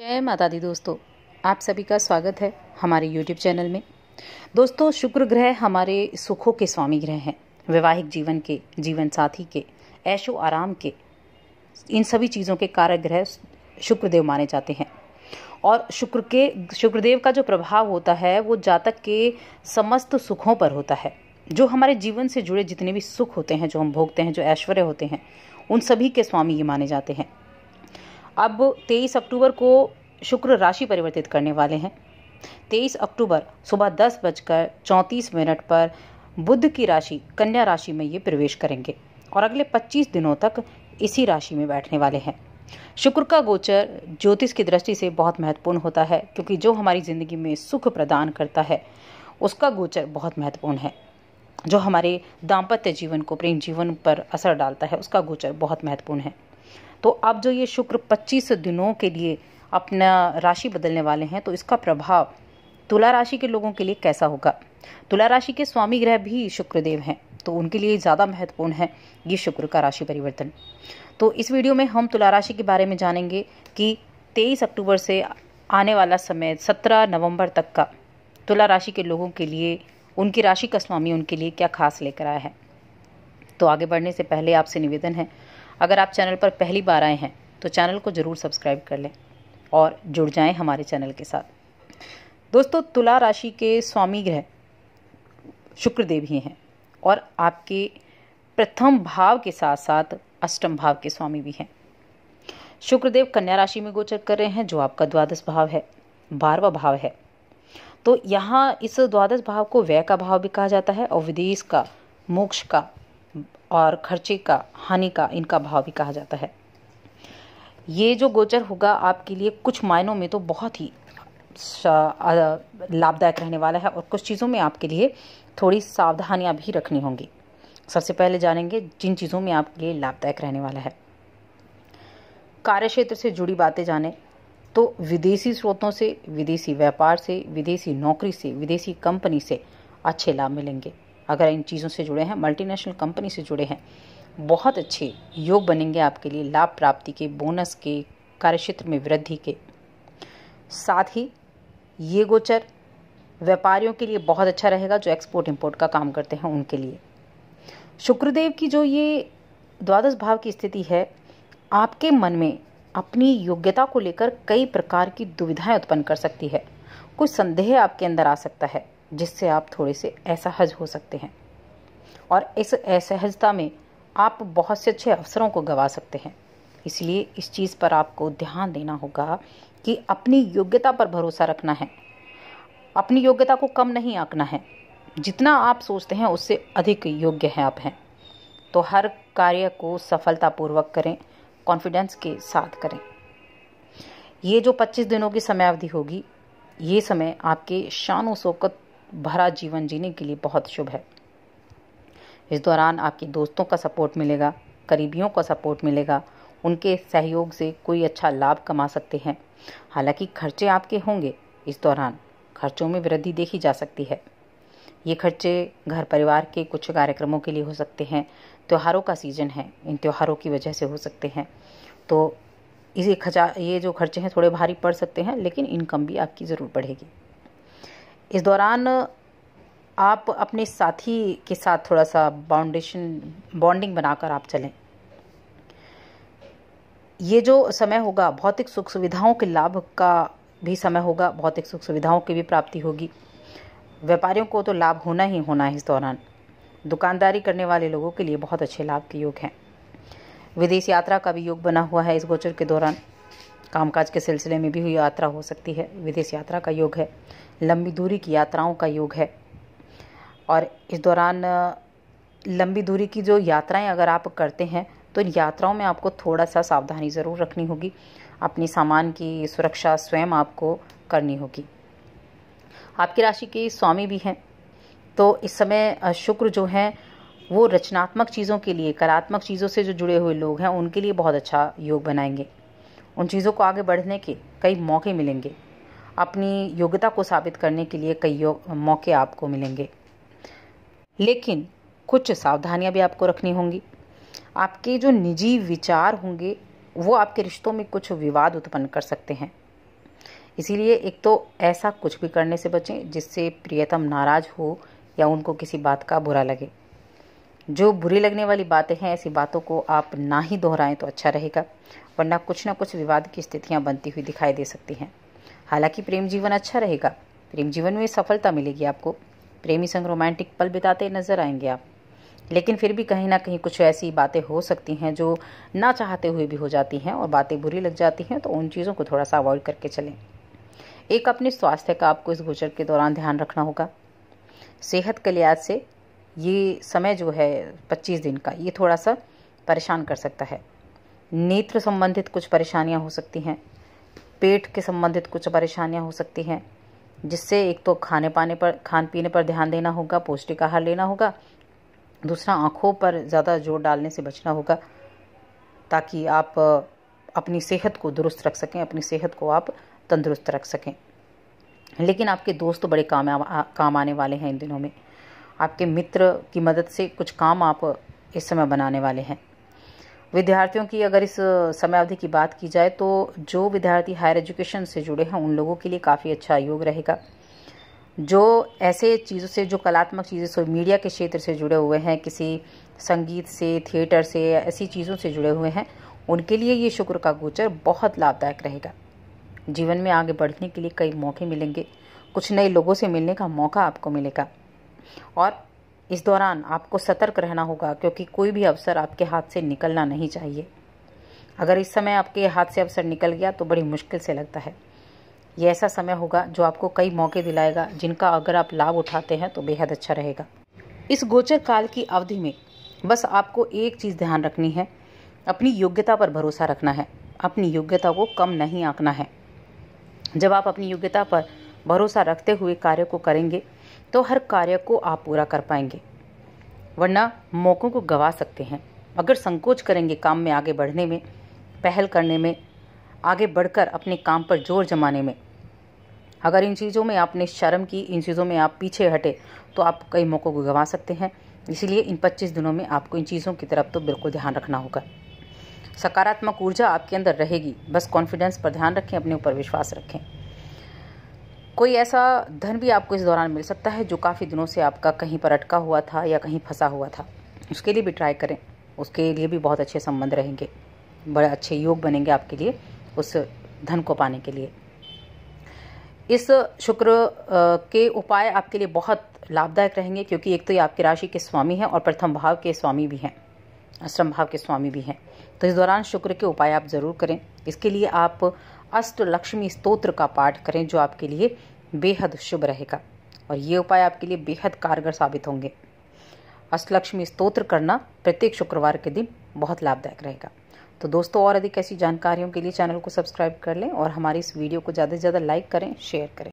जय माता दी दोस्तों आप सभी का स्वागत है हमारे यूट्यूब चैनल में दोस्तों शुक्र ग्रह हमारे सुखों के स्वामी ग्रह हैं वैवाहिक जीवन के जीवन साथी के ऐशो आराम के इन सभी चीज़ों के कारक ग्रह शुक्रदेव माने जाते हैं और शुक्र के शुक्रदेव का जो प्रभाव होता है वो जातक के समस्त सुखों पर होता है जो हमारे जीवन से जुड़े जितने भी सुख होते हैं जो हम भोगते हैं जो ऐश्वर्य होते हैं उन सभी के स्वामी ये माने जाते हैं अब 23 अक्टूबर को शुक्र राशि परिवर्तित करने वाले हैं 23 अक्टूबर सुबह दस बजकर चौंतीस मिनट पर बुद्ध की राशि कन्या राशि में ये प्रवेश करेंगे और अगले 25 दिनों तक इसी राशि में बैठने वाले हैं शुक्र का गोचर ज्योतिष की दृष्टि से बहुत महत्वपूर्ण होता है क्योंकि जो हमारी ज़िंदगी में सुख प्रदान करता है उसका गोचर बहुत महत्वपूर्ण है जो हमारे दाम्पत्य जीवन को प्रेम जीवन पर असर डालता है उसका गोचर बहुत महत्वपूर्ण है तो अब जो ये शुक्र 25 दिनों के लिए अपना राशि बदलने वाले हैं तो इसका प्रभाव तुला राशि के लोगों के लिए कैसा होगा तुला राशि के स्वामी ग्रह भी शुक्रदेव हैं तो उनके लिए ज़्यादा महत्वपूर्ण है ये शुक्र का राशि परिवर्तन तो इस वीडियो में हम तुला राशि के बारे में जानेंगे कि 23 अक्टूबर से आने वाला समय 17 नवंबर तक का तुला राशि के लोगों के लिए उनकी राशि का स्वामी उनके लिए क्या खास लेकर आया है तो आगे बढ़ने से पहले आपसे निवेदन है अगर आप चैनल पर पहली बार आए हैं तो चैनल को ज़रूर सब्सक्राइब कर लें और जुड़ जाएं हमारे चैनल के साथ दोस्तों तुला राशि के स्वामी ग्रह शुक्रदेव ही हैं और आपके प्रथम भाव के साथ साथ अष्टम भाव के स्वामी भी हैं शुक्रदेव कन्या राशि में गोचर कर रहे हैं जो आपका द्वादश भाव है बारवा भाव है तो यहाँ इस द्वादश भाव को व्यय का भाव भी कहा जाता है और विदेश का मोक्ष का और खर्चे का हानि का इनका भाव भी कहा जाता है ये जो गोचर होगा आपके लिए कुछ मायनों में तो बहुत ही लाभदायक रहने वाला है और कुछ चीज़ों में आपके लिए थोड़ी सावधानियां भी रखनी होंगी सबसे पहले जानेंगे जिन चीज़ों में आपके लिए लाभदायक रहने वाला है कार्य क्षेत्र से जुड़ी बातें जाने तो विदेशी स्रोतों से विदेशी व्यापार से विदेशी नौकरी से विदेशी कंपनी से अच्छे लाभ मिलेंगे अगर इन चीज़ों से जुड़े हैं मल्टीनेशनल कंपनी से जुड़े हैं बहुत अच्छे योग बनेंगे आपके लिए लाभ प्राप्ति के बोनस के कार्यक्षेत्र में वृद्धि के साथ ही ये गोचर व्यापारियों के लिए बहुत अच्छा रहेगा जो एक्सपोर्ट इम्पोर्ट का काम करते हैं उनके लिए शुक्रदेव की जो ये द्वादश भाव की स्थिति है आपके मन में अपनी योग्यता को लेकर कई प्रकार की दुविधाएं उत्पन्न कर सकती है कुछ संदेह आपके अंदर आ सकता है जिससे आप थोड़े से असहज हो सकते हैं और इस असहजता में आप बहुत से अच्छे अवसरों को गवा सकते हैं इसलिए इस चीज़ पर आपको ध्यान देना होगा कि अपनी योग्यता पर भरोसा रखना है अपनी योग्यता को कम नहीं आंकना है जितना आप सोचते हैं उससे अधिक योग्य हैं आप हैं तो हर कार्य को सफलतापूर्वक करें कॉन्फिडेंस के साथ करें ये जो 25 दिनों की समयावधि होगी ये समय आपके शान शौकत भरा जीवन जीने के लिए बहुत शुभ है इस दौरान आपके दोस्तों का सपोर्ट मिलेगा करीबियों का सपोर्ट मिलेगा उनके सहयोग से कोई अच्छा लाभ कमा सकते हैं हालांकि खर्चे आपके होंगे इस दौरान खर्चों में वृद्धि देखी जा सकती है ये खर्चे घर परिवार के कुछ कार्यक्रमों के लिए हो सकते हैं त्योहारों का सीज़न है इन त्योहारों की वजह से हो सकते हैं तो इसे खचा ये जो खर्चे हैं थोड़े भारी पड़ सकते हैं लेकिन इनकम भी आपकी ज़रूर बढ़ेगी इस दौरान आप अपने साथी के साथ थोड़ा सा बाउंडेशन बॉन्डिंग बनाकर आप चलें ये जो समय होगा भौतिक सुख सुविधाओं के लाभ का भी समय होगा भौतिक सुख सुविधाओं की भी प्राप्ति होगी व्यापारियों को तो लाभ होना ही होना है इस दौरान दुकानदारी करने वाले लोगों के लिए बहुत अच्छे लाभ के योग हैं विदेश यात्रा का भी योग बना हुआ है इस गोचर के दौरान कामकाज के सिलसिले में भी हुई यात्रा हो सकती है विदेश यात्रा का योग है लंबी दूरी की यात्राओं का योग है और इस दौरान लंबी दूरी की जो यात्राएं अगर आप करते हैं तो यात्राओं में आपको थोड़ा सा सावधानी ज़रूर रखनी होगी अपनी सामान की सुरक्षा स्वयं आपको करनी होगी आपकी राशि के स्वामी भी हैं तो इस समय शुक्र जो है वो रचनात्मक चीज़ों के लिए कलात्मक चीज़ों से जो जुड़े हुए लोग हैं उनके लिए बहुत अच्छा योग बनाएंगे उन चीज़ों को आगे बढ़ने के कई मौके मिलेंगे अपनी योग्यता को साबित करने के लिए कई मौके आपको मिलेंगे लेकिन कुछ सावधानियां भी आपको रखनी होंगी आपके जो निजी विचार होंगे वो आपके रिश्तों में कुछ विवाद उत्पन्न कर सकते हैं इसीलिए एक तो ऐसा कुछ भी करने से बचें जिससे प्रियतम नाराज हो या उनको किसी बात का बुरा लगे जो बुरी लगने वाली बातें हैं ऐसी बातों को आप ना ही दोहराएं तो अच्छा रहेगा वरना कुछ ना कुछ विवाद की स्थितियां बनती हुई दिखाई दे सकती हैं हालांकि प्रेम जीवन अच्छा रहेगा प्रेम जीवन में सफलता मिलेगी आपको प्रेमी संग रोमांटिक पल बिताते नजर आएंगे आप लेकिन फिर भी कहीं ना कहीं कुछ ऐसी बातें हो सकती हैं जो ना चाहते हुए भी हो जाती हैं और बातें बुरी लग जाती हैं तो उन चीज़ों को थोड़ा सा अवॉइड करके चलें एक अपने स्वास्थ्य का आपको इस गोचर के दौरान ध्यान रखना होगा सेहत के लिहाज से ये समय जो है पच्चीस दिन का ये थोड़ा सा परेशान कर सकता है नेत्र संबंधित कुछ परेशानियां हो सकती हैं पेट के संबंधित कुछ परेशानियां हो सकती हैं जिससे एक तो खाने पाने पर खान पीने पर ध्यान देना होगा पौष्टिक आहार लेना होगा दूसरा आँखों पर ज़्यादा जोर डालने से बचना होगा ताकि आप अपनी सेहत को दुरुस्त रख सकें अपनी सेहत को आप तंदुरुस्त रख सकें लेकिन आपके दोस्त बड़े काम आ, काम आने वाले हैं इन दिनों में आपके मित्र की मदद से कुछ काम आप इस समय बनाने वाले हैं विद्यार्थियों की अगर इस समयावधि की बात की जाए तो जो विद्यार्थी हायर एजुकेशन से जुड़े हैं उन लोगों के लिए काफ़ी अच्छा योग रहेगा जो ऐसे चीज़ों से जो कलात्मक चीज़ें से मीडिया के क्षेत्र से जुड़े हुए हैं किसी संगीत से थिएटर से ऐसी चीज़ों से जुड़े हुए हैं उनके लिए ये शुक्र का गोचर बहुत लाभदायक रहेगा जीवन में आगे बढ़ने के लिए कई मौके मिलेंगे कुछ नए लोगों से मिलने का मौका आपको मिलेगा और इस दौरान आपको सतर्क रहना होगा क्योंकि कोई भी अवसर आपके हाथ से निकलना नहीं चाहिए अगर इस समय आपके हाथ से अवसर निकल गया तो बड़ी मुश्किल से लगता है ये ऐसा समय होगा जो आपको कई मौके दिलाएगा जिनका अगर आप लाभ उठाते हैं तो बेहद अच्छा रहेगा इस गोचर काल की अवधि में बस आपको एक चीज़ ध्यान रखनी है अपनी योग्यता पर भरोसा रखना है अपनी योग्यता को कम नहीं आंकना है जब आप अपनी योग्यता पर भरोसा रखते हुए कार्य को करेंगे तो हर कार्य को आप पूरा कर पाएंगे वरना मौक़ों को गंवा सकते हैं अगर संकोच करेंगे काम में आगे बढ़ने में पहल करने में आगे बढ़कर अपने काम पर जोर जमाने में अगर इन चीज़ों में आपने शर्म की इन चीज़ों में आप पीछे हटे तो आप कई मौक़ों को गंवा सकते हैं इसलिए इन 25 दिनों में आपको इन चीज़ों की तरफ तो बिल्कुल ध्यान रखना होगा सकारात्मक ऊर्जा आपके अंदर रहेगी बस कॉन्फिडेंस पर ध्यान रखें अपने ऊपर विश्वास रखें कोई ऐसा धन भी आपको इस दौरान मिल सकता है जो काफ़ी दिनों से आपका कहीं पर अटका हुआ था या कहीं फंसा हुआ था उसके लिए भी ट्राई करें उसके लिए भी बहुत अच्छे संबंध रहेंगे बड़े अच्छे योग बनेंगे आपके लिए उस धन को पाने के लिए इस शुक्र के उपाय आपके लिए बहुत लाभदायक रहेंगे क्योंकि एक तो ये आपकी राशि के स्वामी हैं और प्रथम भाव के स्वामी भी हैं अष्टम भाव के स्वामी भी हैं तो इस दौरान शुक्र के उपाय आप ज़रूर करें इसके लिए आप अष्टलक्ष्मी स्तोत्र का पाठ करें जो आपके लिए बेहद शुभ रहेगा और ये उपाय आपके लिए बेहद कारगर साबित होंगे अष्टलक्ष्मी स्तोत्र करना प्रत्येक शुक्रवार के दिन बहुत लाभदायक रहेगा तो दोस्तों और अधिक ऐसी जानकारियों के लिए चैनल को सब्सक्राइब कर लें और हमारी इस वीडियो को ज़्यादा से ज़्यादा लाइक करें शेयर करें